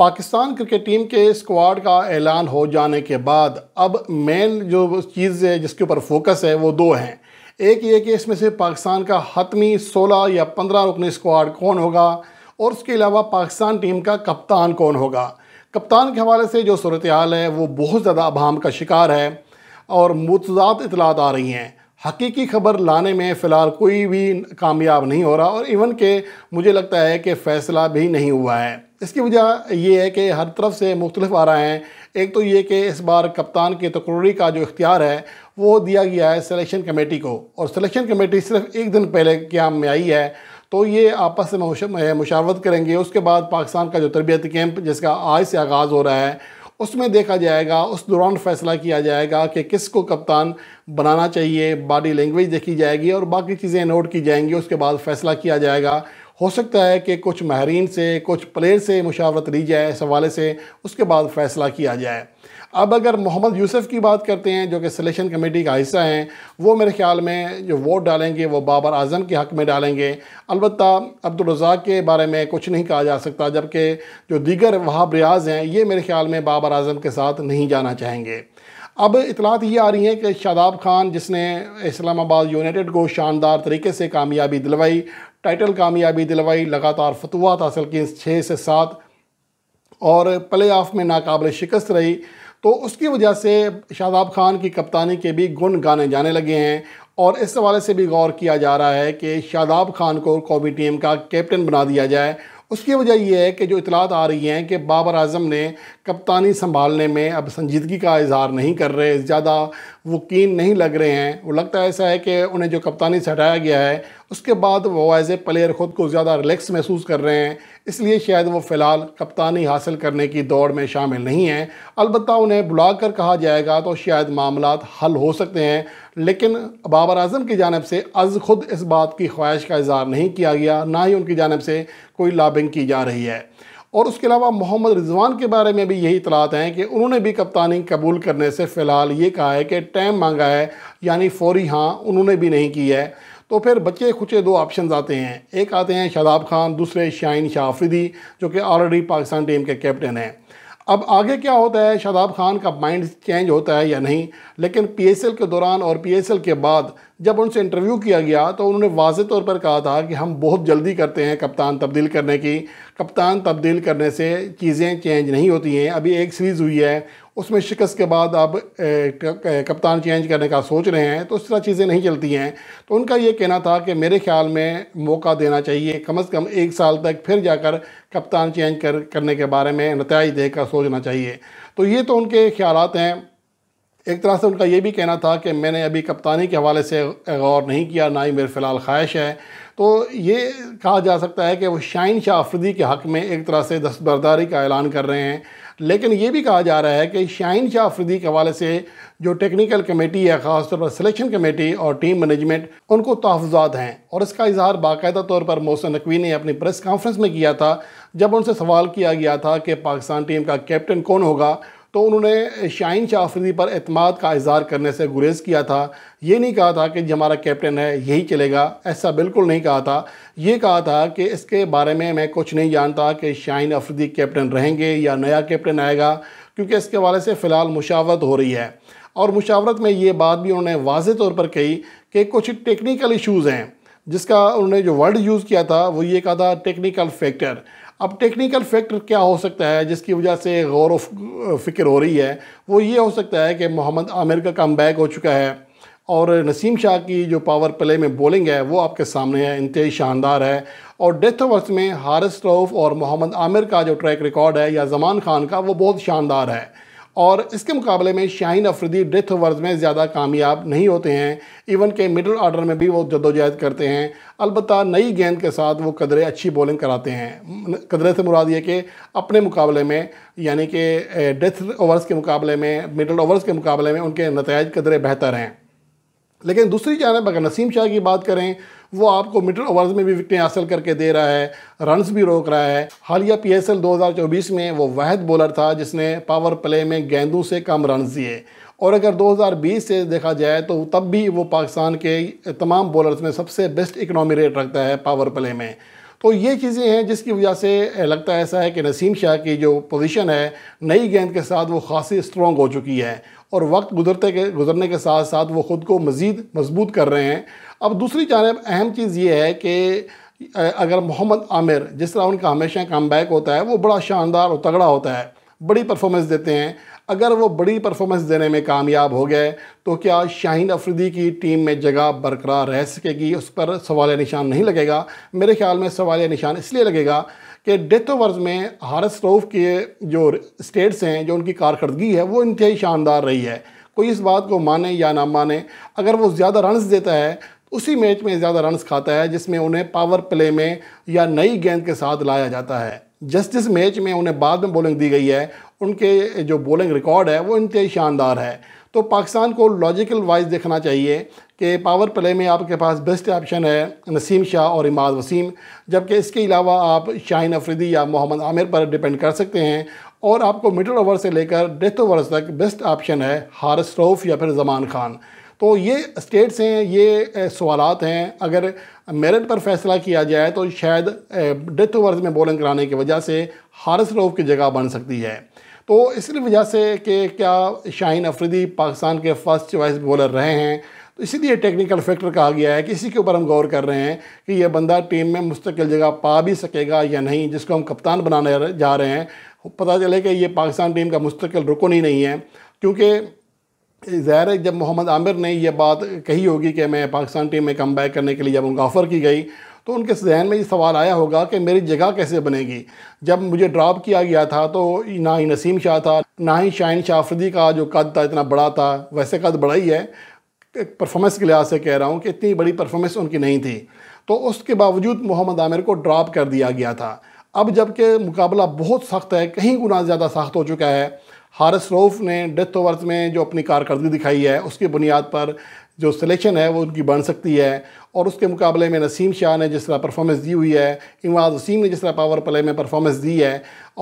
Pakistan cricket team के squad का ऐलान हो जाने के बाद अब मेन जो चीज़ है जिसके ऊपर फोकस है वो दो हैं एक ये कि इसमें से पाकिस्तान का हतमी 16 या 15 रुकनी स्क्वाड कौन होगा और उसके अलावा पाकिस्तान टीम का कप्तान कौन होगा कप्तान के हवाले से जो सूरत हाल है वो बहुत ज़्यादा अभाम का शिकार है और मुतजाद इतलात आ रही हैं हकीकी खबर लाने में फ़िलहाल कोई भी कामयाब नहीं हो रहा और इवन के मुझे लगता है कि फ़ैसला भी नहीं हुआ है इसकी वजह यह है कि हर तरफ से मुख्तलिफ आ रहे हैं एक तो ये कि इस बार कप्तान के तकर्री का जो इख्तियार है वो दिया गया है सिलेक्शन कमेटी को और सिलेक्शन कमेटी सिर्फ एक दिन पहले क्याम में आई है तो ये आपस में मुशावरत करेंगे उसके बाद पाकिस्तान का जो तरबियती कैंप जिसका आज से आगाज़ हो रहा है उसमें देखा जाएगा उस दौरान फैसला किया जाएगा कि किसको कप्तान बनाना चाहिए बॉडी लैंग्वेज देखी जाएगी और बाकी चीज़ें नोट की जाएंगी उसके बाद फैसला किया जाएगा हो सकता है कि कुछ माहरीन से कुछ प्लेयर से मुशावरत ली जाए इस हवाले से उसके बाद फैसला किया जाए अब अगर मोहम्मद यूसुफ की बात करते हैं जो कि सिलेक्शन कमेटी का हिस्सा हैं वो मेरे ख्याल में जो वोट डालेंगे वो बाबर आजम के हक़ में डालेंगे अलबत् अब्दुलरजाक के बारे में कुछ नहीं कहा जा सकता जबकि जो दीगर वहाब रियाज हैं ये मेरे ख्याल में बाबर आजम के साथ नहीं जाना चाहेंगे अब इतलात ये आ रही हैं कि शादाब खान जिसने इस्लामाबाद यूनाइटेड को शानदार तरीके से कामयाबी दिलवाई टाइटल कामयाबी दिलवाई लगातार फतवात हासिल की छः से सात और प्ले ऑफ में नाकबले शिकस्त रही तो उसकी वजह से शादाब खान की कप्तानी के भी गुण गाने जाने लगे हैं और इस हवाले से भी गौर किया जा रहा है कि शादाब खान को कौमी टीम का कैप्टन बना दिया जाए उसकी वजह यह है कि जो इतलात आ रही हैं कि बाबर आजम ने कप्तानी संभालने में अब संजीदगी का इजहार नहीं कर रहे ज़्यादा वकीन नहीं लग रहे हैं वो लगता है ऐसा है कि उन्हें जो कप्तानी से हटाया गया है उसके बाद वो एज़ ए प्लेयर ख़ुद को ज़्यादा रिलैक्स महसूस कर रहे हैं इसलिए शायद वो फ़िलहाल कप्तानी हासिल करने की दौड़ में शामिल नहीं हैं अलबत् उन्हें बुला कर कहा जाएगा तो शायद मामला हल हो सकते हैं लेकिन बाबर अजम की जानब से अज खुद इस बात की ख्वाहिश का इजहार नहीं किया गया ना ही उनकी जानब से कोई लाबिंग की जा रही है और उसके अलावा मोहम्मद रिजवान के बारे में भी यही इतलात हैं कि उन्होंने भी कप्तानी कबूल करने से फ़िलहाल ये कहा है कि टाइम मांगा है यानी फ़ौरी हाँ उन्होंने भी नहीं की है तो फिर बचे खुचे दो ऑप्शन आते हैं एक आते हैं शादाब खान दूसरे शाइन शाहफिदी जो कि ऑलरेडी पाकिस्तान टीम के कैप्टन हैं अब आगे क्या होता है शादाब खान का माइंड चेंज होता है या नहीं लेकिन पीएसएल के दौरान और पीएसएल के बाद जब उनसे इंटरव्यू किया गया तो उन्होंने वाज तौर पर कहा था कि हम बहुत जल्दी करते हैं कप्तान तब्दील करने की कप्तान तब्दील करने से चीज़ें चेंज नहीं होती हैं अभी एक सीरीज़ हुई है उसमें शिकस्त के बाद आप कप्तान चेंज करने का सोच रहे हैं तो इस तरह चीज़ें नहीं चलती हैं तो उनका ये कहना था कि मेरे ख्याल में मौका देना चाहिए कम से कम एक साल तक फिर जाकर कप्तान चेंज कर करने के बारे में नतज देख सोचना चाहिए तो ये तो उनके ख्याल हैं एक तरह से उनका ये भी कहना था कि मैंने अभी कप्तानी के हवाले से गौर नहीं किया ना ही मेरे फ़िलहाल ख्वाहिश है तो ये कहा जा सकता है कि वो शाइन शाह आफरीदी के हक़ में एक तरह से दस्तबरदारी का ऐलान कर रहे हैं लेकिन ये भी कहा जा रहा है कि शाइन शाह आफरीदी के हवाले से जो टेक्निकल कमेटी है ख़ासतौर पर सिलेक्शन कमेटी और टीम मैनेजमेंट उनको तहफ़ात हैं और इसका इजहार बाकायदा तौर पर मोहसिन नकवी ने अपनी प्रेस कॉन्फ्रेंस में किया था जब उनसे सवाल किया गया था कि पाकिस्तान टीम का कैप्टन कौन होगा तो उन्होंने शाइन शाह आफरीदी पर अतमाद का इजहार करने से गुरेज किया था ये नहीं कहा था कि जो हमारा कैप्टन है यही चलेगा ऐसा बिल्कुल नहीं कहा था ये कहा था कि इसके बारे में मैं कुछ नहीं जानता कि शाइन आफरीदी कैप्टन रहेंगे या नया कैप्टन आएगा क्योंकि इसके वाले से फ़िलहाल मुशावरत हो रही है और मुशावरत में ये बात भी उन्होंने वाज तौर पर कही कि कुछ टेक्निकल इशूज़ हैं जिसका उन्होंने जो वर्ड यूज़ किया था वो ये कहा था टेक्निकल फैक्टर अब टेक्निकल फैक्टर क्या हो सकता है जिसकी वजह से गौर फिक्र हो रही है वो ये हो सकता है कि मोहम्मद आमिर का कम बैक हो चुका है और नसीम शाह की जो पावर प्ले में बॉलिंग है वो आपके सामने है इंतई शानदार है और डेथ ओवर्स में हारिस रऊफ़ और मोहम्मद आमिर का जो ट्रैक रिकॉर्ड है या जमान खान का वो बहुत शानदार है और इसके मुकाबले में शाहीन अफरीदी डेथ ओवर्स में ज़्यादा कामयाब नहीं होते हैं इवन के मिडल ऑर्डर में भी वो जद्दोजहद करते हैं अलबत् नई गेंद के साथ वो कदरे अच्छी बॉलिंग कराते हैं कदरे से मुराद ये कि अपने मुकाबले में यानी कि डेथ ओवर्स के मुकाबले में मिडल ओवर्स के मुकाबले में उनके नतज कदरे बेहतर हैं लेकिन दूसरी जानब अगर नसीम शाह की बात करें वो आपको मिडल ओवर्स में भी विकटें हासिल करके दे रहा है रन्स भी रोक रहा है हालिया पी एस एल दो हज़ार चौबीस में वो वहद बॉलर था जिसने पावर प्ले में गेंदों से कम रन दिए और अगर 2020 से देखा जाए तो तब भी वो पाकिस्तान के तमाम बॉलर्स में सबसे बेस्ट इकनॉमी रेट रखता है पावर प्ले में तो ये चीज़ें हैं जिसकी वजह से लगता है ऐसा है कि नसीम शाह की जो पोजीशन है नई गेंद के साथ वो खासी स्ट्रॉन्ग हो चुकी है और वक्त गुजरते के गुजरने के साथ साथ वो ख़ुद को मज़ीद मजबूत कर रहे हैं अब दूसरी जानब अहम चीज़ ये है कि अगर मोहम्मद आमिर जिस तरह उनका हमेशा कम होता है वो बड़ा शानदार और तगड़ा होता है बड़ी परफॉर्मेंस देते हैं अगर वो बड़ी परफॉर्मेंस देने में कामयाब हो गए तो क्या शाहीन अफरीदी की टीम में जगह बरकरार रह सकेगी उस पर सवाल निशान नहीं लगेगा मेरे ख्याल में सवाल निशान इसलिए लगेगा कि डेथ ओवर्स में हारस रऊफ़ के जो स्टेट्स हैं जो उनकी कारकर्दगी है वो इंतहाई शानदार रही है कोई इस बात को माने या ना माने अगर वो ज़्यादा रनस देता है उसी मैच में ज़्यादा रन्स खाता है जिसमें उन्हें पावर प्ले में या नई गेंद के साथ लाया जाता है जिस जिस मैच में उन्हें बाद में बॉलिंग दी गई है उनके जो बॉलिंग रिकॉर्ड है वो इंतहाई शानदार है तो पाकिस्तान को लॉजिकल वाइज देखना चाहिए कि पावर प्ले में आपके पास बेस्ट ऑप्शन है नसीम शाह और इमाद वसीम जबकि इसके अलावा आप शाहिन अफरीदी या मोहम्मद आमिर पर डिपेंड कर सकते हैं और आपको मिडल ओवर से लेकर डेथ ओवर तक बेस्ट ऑप्शन है हारस रऊफ़ या फिर जमान खान तो ये स्टेट्स हैं ये सवाल हैं अगर मेरिट पर फैसला किया जाए तो शायद डेथ ओवर में बॉलिंग कराने की वजह से हारस रऊफ़ की जगह बन सकती है तो इसी वजह से कि क्या शाहीन अफरीदी पाकिस्तान के फर्स्ट चॉइस बॉलर रहे हैं तो इसीलिए टेक्निकल फैक्टर कहा गया है कि इसी के ऊपर हम गौर कर रहे हैं कि यह बंदा टीम में मुस्तकिल जगह पा भी सकेगा या नहीं जिसको हम कप्तान बनाने जा रहे हैं पता चले कि ये पाकिस्तान टीम का मुस्तकिल रुकन ही नहीं है क्योंकि ज़ाहिर है जब मोहम्मद आमिर ने यह बात कही होगी कि मैं पाकिस्तान टीम में कम बैक करने के लिए जब उनका ऑफ़र की गई तो उनके जहन में ये सवाल आया होगा कि मेरी जगह कैसे बनेगी जब मुझे ड्रॉप किया गया था तो ना ही नसीम शाह था ना ही शाहिन शाफरदी का जो कद था इतना बड़ा था वैसे कद बड़ा ही है परफॉर्मेंस के लिहाज से कह रहा हूँ कि इतनी बड़ी परफॉर्मेंस उनकी नहीं थी तो उसके बावजूद मोहम्मद आमिर को ड्रॉप कर दिया गया था अब जबकि मुकाबला बहुत सख्त है कहीं गुना ज़्यादा सख्त हो चुका है हारस रऊफ़ ने डेथ ओवर्स में जो अपनी कारकर्दगी दिखाई है उसकी बुनियाद पर जो सिलेक्शन है वो उनकी बन सकती है और उसके मुकाबले में नसीम शाह ने जिस तरह परफॉर्मेंस दी हुई है इमवाज वसीम ने जिस तरह पावर प्ले में परफॉर्मेंस दी है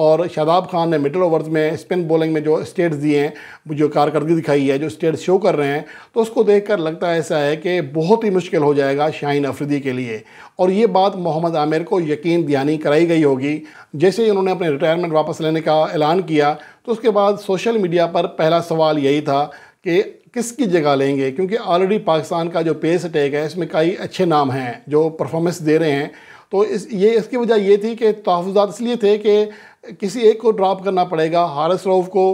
और शादाब खान ने मिडल ओवर्स में स्पिन बॉलिंग में जो स्टेट्स दिए हैं जो कारकर्दगी दिखाई है जो स्टेट्स शो कर रहे हैं तो उसको देख कर लगता है ऐसा है कि बहुत ही मुश्किल हो जाएगा शाहीन अफरीदी के लिए और ये बात मोहम्मद आमिर को यकीन दहानी कराई गई होगी जैसे ही उन्होंने अपने रिटायरमेंट वापस लेने का ऐलान किया तो उसके बाद सोशल मीडिया पर पहला सवाल यही था कि किसकी जगह लेंगे क्योंकि ऑलरेडी पाकिस्तान का जो पेस अटैक है इसमें कई अच्छे नाम हैं जो परफॉर्मेंस दे रहे हैं तो इस ये इसकी वजह ये थी कि तहफ़ात इसलिए थे कि किसी एक को ड्रॉप करना पड़ेगा हारस रऊफ़ को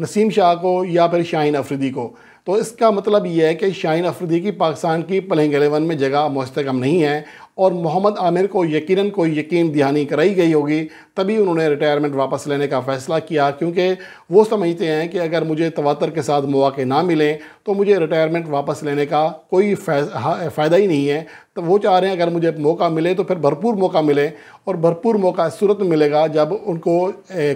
नसीम शाह को या फिर शाहीन अफरीदी को तो इसका मतलब ये है कि शाहीन अफरीदी की पाकिस्तान की पलेंग एलेवन में जगह मुस्तकम नहीं है और मोहम्मद आमिर को यकीनन कोई यकीन दहानी कराई गई होगी तभी उन्होंने रिटायरमेंट वापस लेने का फ़ैसला किया क्योंकि वो समझते हैं कि अगर मुझे तवातर के साथ मौाक़े ना मिलें तो मुझे रिटायरमेंट वापस लेने का कोई फ़ायदा ही नहीं है तो वो चाह रहे हैं अगर मुझे मौका मिले तो फिर भरपूर मौका मिले और भरपूर मौका इस सूरत में मिलेगा जब उनको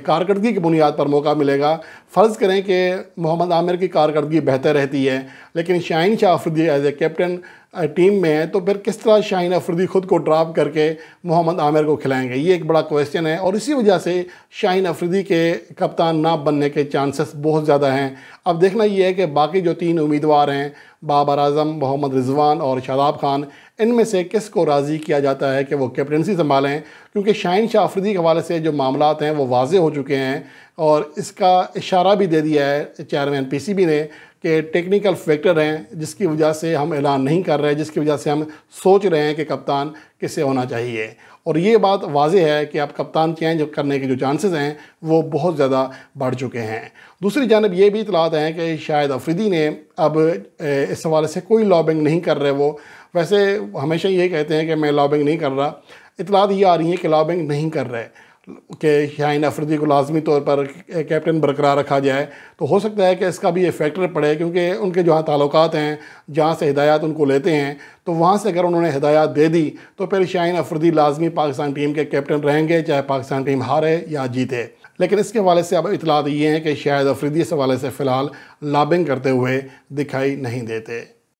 कारकर्दगी की बुनियाद पर मौका मिलेगा फ़र्ज़ करें कि मोहम्मद आमिर की कारकर्दगी बेहतर रहती है लेकिन Shaheen Shah Afridi as a captain team में है तो फिर किस तरह शाहीन अफरीदी ख़ुद को ड्राप करके मोहम्मद आमिर को खिलाएंगे ये एक बड़ा क्वेश्चन है और इसी वजह से शाहीन अफरीदी के कप्तान ना बनने के चांसेस बहुत ज़्यादा हैं अब देखना ये है कि बाकी जो तीन उम्मीदवार हैं बाबर अजम मोहम्मद रिजवान और शादाब खान इनमें से किस को राज़ी किया जाता है कि वो कैप्टनसी संभालें क्योंकि शाहीन शाह अफरीदी के हवाले से जो मामला हैं वो वाज हो चुके हैं और इसका इशारा भी दे दिया है चेयरमैन पी सी बी ने कि टेक्निकल फैक्टर हैं जिसकी वजह से हम ऐलान नहीं कर रहे जिसकी वजह से हम सोच रहे हैं कि कप्तान किसे होना चाहिए और ये बात वाज है कि आप कप्तान चेंज करने के जो चांसेस हैं वो बहुत ज़्यादा बढ़ चुके हैं दूसरी जानब ये भी इतलात हैं कि शायद अफरीदी ने अब इस हवाले से कोई लॉबिंग नहीं कर रहे वो वैसे हमेशा ये कहते हैं कि मैं लॉबिंग नहीं कर रहा इतलात ये आ रही हैं कि लॉबिंग नहीं कर रहे के शाहिन अफरीदी को लाजमी तौर पर कैप्टन बरकरार रखा जाए तो हो सकता है कि इसका भी ये फैक्टर पड़े क्योंकि उनके जहाँ ताल्लुक हैं जहाँ से हिदायत उनको लेते हैं तो वहाँ से अगर उन्होंने हिदायत दे दी तो फिर शाहिन अफरीदी लाजमी पाकिस्तान टीम के कैप्टन रहेंगे चाहे पाकिस्तान टीम हारे या जीते लेकिन इसके हवाले से अब इतलात ये हैं कि शायद अफरीदी इस हवाले से फ़िलहाल लाबिंग करते हुए दिखाई नहीं देते